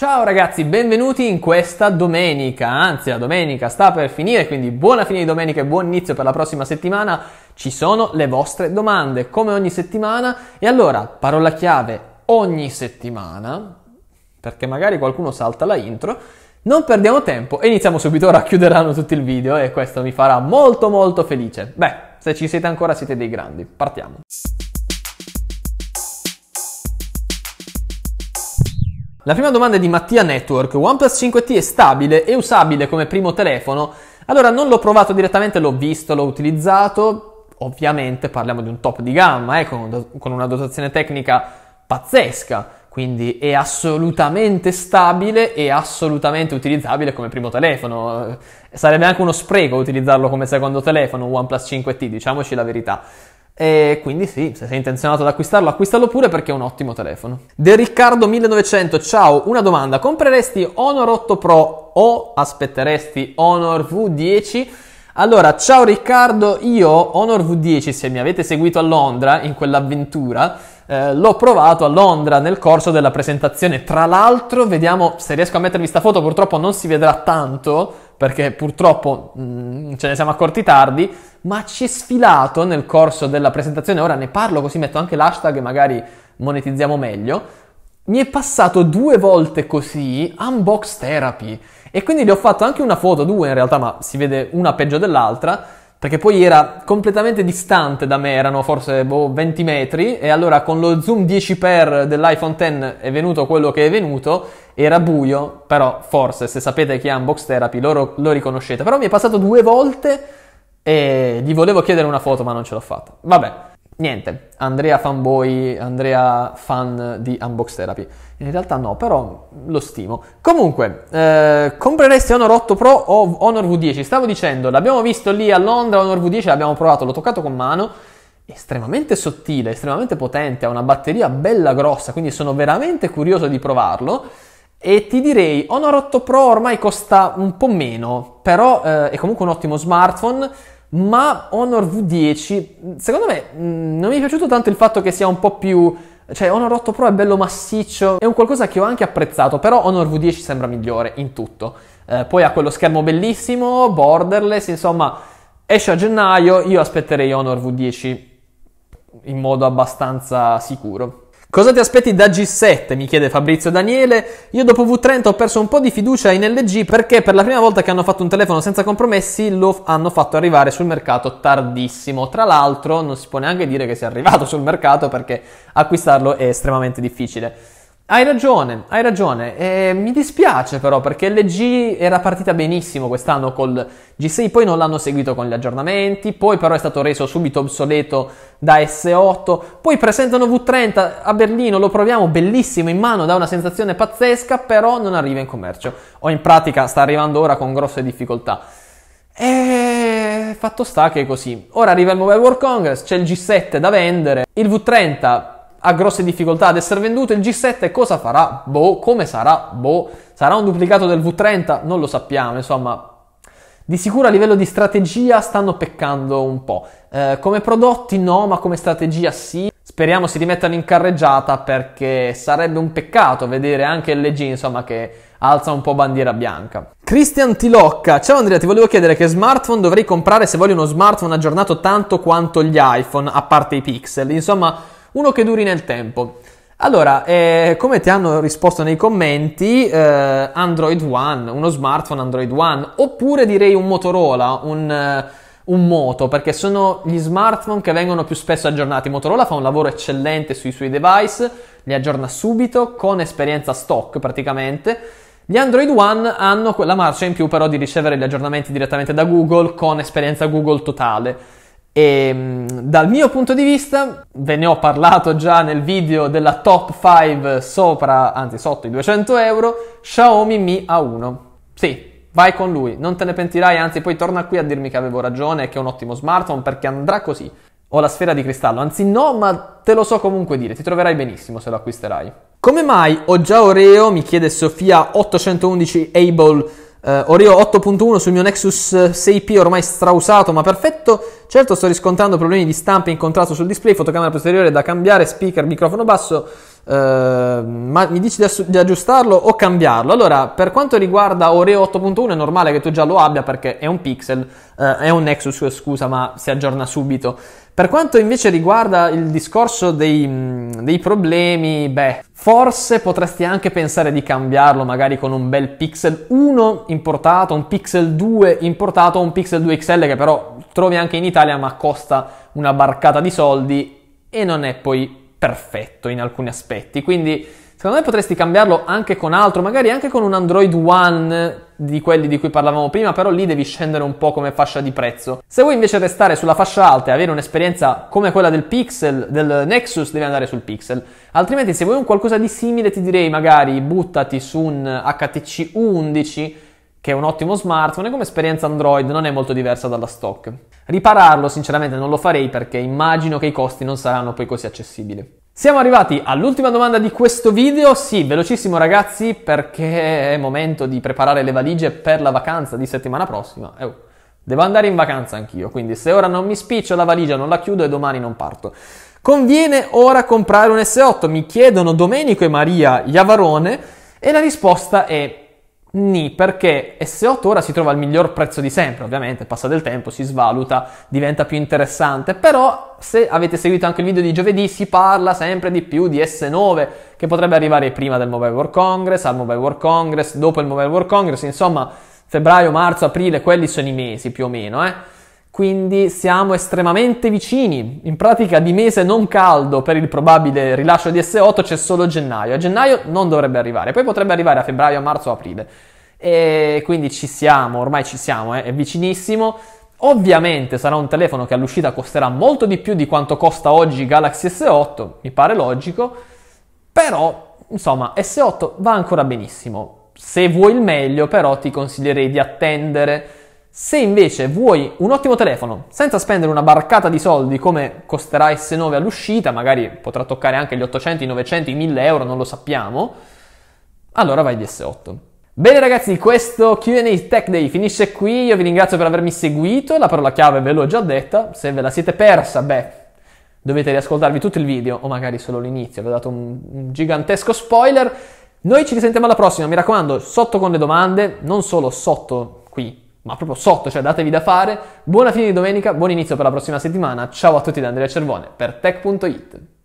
Ciao ragazzi, benvenuti in questa domenica, anzi la domenica sta per finire, quindi buona fine di domenica e buon inizio per la prossima settimana. Ci sono le vostre domande, come ogni settimana. E allora, parola chiave ogni settimana, perché magari qualcuno salta la intro, non perdiamo tempo e iniziamo subito, ora chiuderanno tutto il video e questo mi farà molto molto felice. Beh, se ci siete ancora siete dei grandi, partiamo. La prima domanda è di Mattia Network. OnePlus 5T è stabile e usabile come primo telefono? Allora, non l'ho provato direttamente, l'ho visto, l'ho utilizzato. Ovviamente parliamo di un top di gamma, eh, con, con una dotazione tecnica pazzesca quindi è assolutamente stabile e assolutamente utilizzabile come primo telefono. Sarebbe anche uno spreco utilizzarlo come secondo telefono, un OnePlus 5T, diciamoci la verità. E quindi sì, se sei intenzionato ad acquistarlo, acquistalo pure perché è un ottimo telefono. De Riccardo 1900, ciao, una domanda. Compreresti Honor 8 Pro o aspetteresti Honor V10? Allora, ciao Riccardo, io Honor V10, se mi avete seguito a Londra in quell'avventura, eh, l'ho provato a Londra nel corso della presentazione. Tra l'altro, vediamo se riesco a mettervi questa foto, purtroppo non si vedrà tanto perché purtroppo mh, mm, ce ne siamo accorti tardi, ma ci è sfilato nel corso della presentazione. Ora ne parlo così metto anche l'hashtag e magari monetizziamo meglio. Mi è passato due volte così unbox therapy e quindi gli ho fatto anche una foto, due in realtà, ma si vede una peggio dell'altra perché poi era completamente distante da me, erano forse boh, 20 metri, e allora con lo zoom 10x dell'iPhone X è venuto quello che è venuto, era buio, però forse se sapete chi ha Unbox Therapy lo, lo riconoscete, però mi è passato due volte e gli volevo chiedere una foto ma non ce l'ho fatta. Vabbè, niente, Andrea fanboy, Andrea fan di Unbox Therapy. In realtà no, però lo stimo. Comunque, eh, compreresti Honor 8 Pro o Honor V10? Stavo dicendo, l'abbiamo visto lì a Londra, Honor V10 l'abbiamo provato, l'ho toccato con mano. Estremamente sottile, estremamente potente, ha una batteria bella grossa, quindi sono veramente curioso di provarlo. E ti direi, Honor 8 Pro ormai costa un po' meno, però eh, è comunque un ottimo smartphone ma Honor V10 secondo me mm, non mi è piaciuto tanto il fatto che sia un po' più cioè Honor 8 Pro è bello massiccio è un qualcosa che ho anche apprezzato però Honor V10 sembra migliore in tutto eh, poi ha quello schermo bellissimo borderless insomma esce a gennaio io aspetterei Honor V10 in modo abbastanza sicuro Cosa ti aspetti da G7? mi chiede Fabrizio Daniele. Io dopo V30 ho perso un po' di fiducia in LG perché per la prima volta che hanno fatto un telefono senza compromessi lo hanno fatto arrivare sul mercato tardissimo. Tra l'altro non si può neanche dire che sia arrivato sul mercato perché acquistarlo è estremamente difficile. Hai ragione, hai ragione. Eh, mi dispiace però perché LG era partita benissimo quest'anno col G6, poi non l'hanno seguito con gli aggiornamenti, poi però è stato reso subito obsoleto da S8, poi presentano V30 a Berlino, lo proviamo bellissimo in mano, dà una sensazione pazzesca, però non arriva in commercio, o in pratica sta arrivando ora con grosse difficoltà. E fatto sta che è così. Ora arriva il Mobile World Congress, c'è il G7 da vendere, il V30 ha grosse difficoltà ad essere venduto. Il G7 cosa farà? Boh, come sarà? Boh, sarà un duplicato del V30? Non lo sappiamo, insomma. Di sicuro a livello di strategia stanno peccando un po'. Eh, come prodotti no, ma come strategia sì. Speriamo si rimettano in carreggiata perché sarebbe un peccato vedere anche il LG, insomma, che alza un po' bandiera bianca. Cristian Tilocca, ciao Andrea, ti volevo chiedere che smartphone dovrei comprare se voglio uno smartphone aggiornato tanto quanto gli iPhone, a parte i Pixel. Insomma, uno che duri nel tempo. Allora, eh, come ti hanno risposto nei commenti, eh, Android One, uno smartphone Android One, oppure direi un Motorola, un, eh, un, Moto, perché sono gli smartphone che vengono più spesso aggiornati. Motorola fa un lavoro eccellente sui suoi device, li aggiorna subito, con esperienza stock praticamente. Gli Android One hanno quella marcia in più però di ricevere gli aggiornamenti direttamente da Google con esperienza Google totale. E ehm, dal mio punto di vista, ve ne ho parlato già nel video della top 5 sopra, anzi sotto i 200 euro, Xiaomi Mi A1. Sì, vai con lui, non te ne pentirai, anzi poi torna qui a dirmi che avevo ragione e che è un ottimo smartphone perché andrà così. Ho la sfera di cristallo, anzi no, ma te lo so comunque dire, ti troverai benissimo se lo acquisterai. Come mai ho già Oreo, mi chiede Sofia 811 Able Uh, Oreo 8.1 sul mio Nexus 6P ormai strausato ma perfetto. Certo sto riscontrando problemi di stampa in contrasto sul display, fotocamera posteriore da cambiare, speaker, microfono basso. Uh, ma mi dici di, ass- di, aggiustarlo o cambiarlo? Allora, per quanto riguarda Oreo 8.1 è normale che tu già lo abbia perché è un pixel, uh, è un Nexus scusa, ma si aggiorna subito. Per quanto invece riguarda il discorso dei, mm, dei, problemi, beh, forse potresti anche pensare di cambiarlo magari con un bel Pixel 1 importato, un Pixel 2 importato, un Pixel 2 XL che però trovi anche in Italia ma costa una barcata di soldi e non è poi perfetto in alcuni aspetti. Quindi secondo me potresti cambiarlo anche con altro, magari anche con un Android One di quelli di cui parlavamo prima, però lì devi scendere un po' come fascia di prezzo. Se vuoi invece restare sulla fascia alta e avere un'esperienza come quella del Pixel, del Nexus, devi andare sul Pixel. Altrimenti se vuoi un qualcosa di simile ti direi magari buttati su un HTC 11 che è un ottimo smartphone e come esperienza Android non è molto diversa dalla stock. Ripararlo sinceramente non lo farei perché immagino che i costi non saranno poi così accessibili. Siamo arrivati all'ultima domanda di questo video, sì, velocissimo ragazzi perché è momento di preparare le valigie per la vacanza di settimana prossima. Eh, devo andare in vacanza anch'io, quindi se ora non mi spiccio la valigia non la chiudo e domani non parto. Conviene ora comprare un S8? Mi chiedono Domenico e Maria Iavarone e la risposta è Ni perché S8 ora si trova al miglior prezzo di sempre, ovviamente passa del tempo, si svaluta, diventa più interessante, però se avete seguito anche il video di giovedì si parla sempre di più di S9 che potrebbe arrivare prima del Mobile World Congress, al Mobile World Congress, dopo il Mobile World Congress, insomma febbraio, marzo, aprile, quelli sono i mesi più o meno, eh. Quindi siamo estremamente vicini. In pratica di mese non caldo per il probabile rilascio di S8 c'è solo gennaio. A gennaio non dovrebbe arrivare, poi potrebbe arrivare a febbraio, marzo, aprile. E quindi ci siamo, ormai ci siamo, eh? è vicinissimo. Ovviamente sarà un telefono che all'uscita costerà molto di più di quanto costa oggi Galaxy S8, mi pare logico, però insomma S8 va ancora benissimo. Se vuoi il meglio però ti consiglierei di attendere se invece vuoi un ottimo telefono senza spendere una barcata di soldi come costerà S9 all'uscita, magari potrà toccare anche gli 800, i 900, i 1000 euro, non lo sappiamo, allora vai di S8. Bene ragazzi, questo QA Tech Day finisce qui, io vi ringrazio per avermi seguito, la parola chiave ve l'ho già detta, se ve la siete persa, beh, dovete riascoltarvi tutto il video o magari solo l'inizio, vi ho dato un gigantesco spoiler. Noi ci risentiamo alla prossima, mi raccomando, sotto con le domande, non solo sotto qui ma proprio sotto, cioè datevi da fare. Buona fine di domenica, buon inizio per la prossima settimana. Ciao a tutti da Andrea Cervone per tech.it.